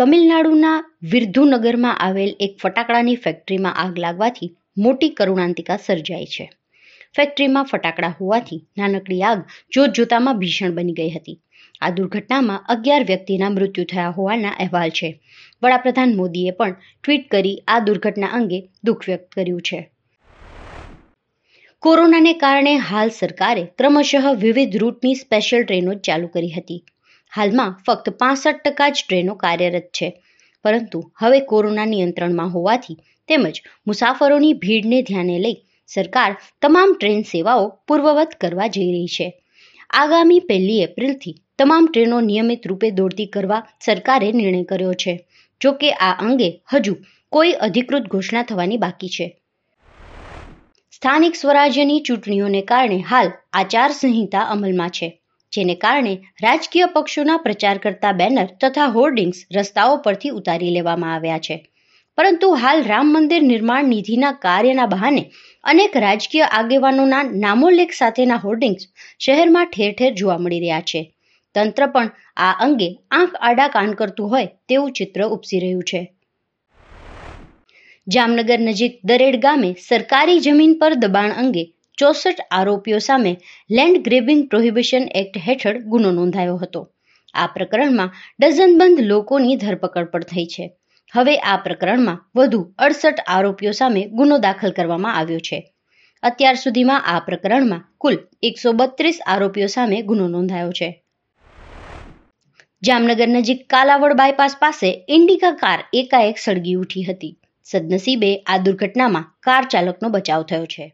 તમિલનાડુના વિરધુનગરમાં આવેલ એક ફટાકડાની ફેક્ટરીમાં આગ લાગવાથી મોટી કરુણાંતિકા સર્જાઈ છે ફેક્ટરીમાં ફટાકડા હોવાથી નાનકડી આગ જોતજોતામાં ભીષણ બની ગઈ હતી આ દુર્ઘટનામાં અગિયાર વ્યક્તિના મૃત્યુ થયા હોવાના અહેવાલ છે વડાપ્રધાન મોદીએ પણ ટ્વીટ કરી આ દુર્ઘટના અંગે દુઃખ વ્યક્ત કર્યું છે કોરોનાને કારણે હાલ સરકારે ક્રમશઃ વિવિધ રૂટની સ્પેશિયલ ટ્રેનો ચાલુ કરી હતી હાલમાં ફક્ત પાસઠ ટકા જ ટ્રેનો કાર્યરત છે પરંતુ હવે કોરોના નિયંત્રણમાં હોવાથી તેમજ મુસાફરોની ભીડને ધ્યાને લઈ સરકાર તમામ ટ્રેન સેવાઓ પૂર્વવત કરવા જઈ રહી છે આગામી પહેલી એપ્રિલથી તમામ ટ્રેનો નિયમિત રૂપે દોડતી કરવા સરકારે નિર્ણય કર્યો છે જો કે આ અંગે હજુ કોઈ અધિકૃત ઘોષણા થવાની બાકી છે સ્થાનિક સ્વરાજ્યની ચૂંટણીઓને કારણે હાલ આચારસંહિતા અમલમાં છે જેને કારણે રાજકીય પક્ષોના પ્રચાર કરતા બેનર તથા હોર્ડિંગ્સ રસ્તાઓ પરથી ઉતારી લેવામાં આવ્યા છે પરંતુ હાલ રામ મંદિર નિર્માણ નિધિના કાર્યના બહાને અનેક રાજકીય આગેવાનોના નામોલેખ સાથેના હોર્ડિંગ્સ શહેરમાં ઠેર ઠેર જોવા મળી રહ્યા છે તંત્ર પણ આ અંગે આંખ આડા કાન કરતું હોય તેવું ચિત્ર ઉપસી રહ્યું છે જામનગર નજીક દરેડ ગામે સરકારી જમીન પર દબાણ અંગે ચોસઠ આરોપીઓ સામે લેન્ડ ગ્રેબિંગ પ્રોહિબિશન એક્ટ હેઠળ ગુનો નોંધાયો હતો આ પ્રકરણમાં ડઝનબંધ લોકોની ધરપકડ પણ થઈ છે હવે આ પ્રકરણમાં વધુ અડસઠ આરોપીઓ સામે ગુનો દાખલ કરવામાં આવ્યો છે અત્યાર સુધીમાં આ પ્રકરણમાં કુલ એકસો બત્રીસ આરોપીઓ સામે ગુનો નોંધાયો છે જામનગર નજીક કાલાવડ બાયપાસ પાસે ઇન્ડિકા કાર એકાએક સળગી ઉઠી હતી સદનસીબે આ દુર્ઘટનામાં કાર ચાલકનો બચાવ થયો છે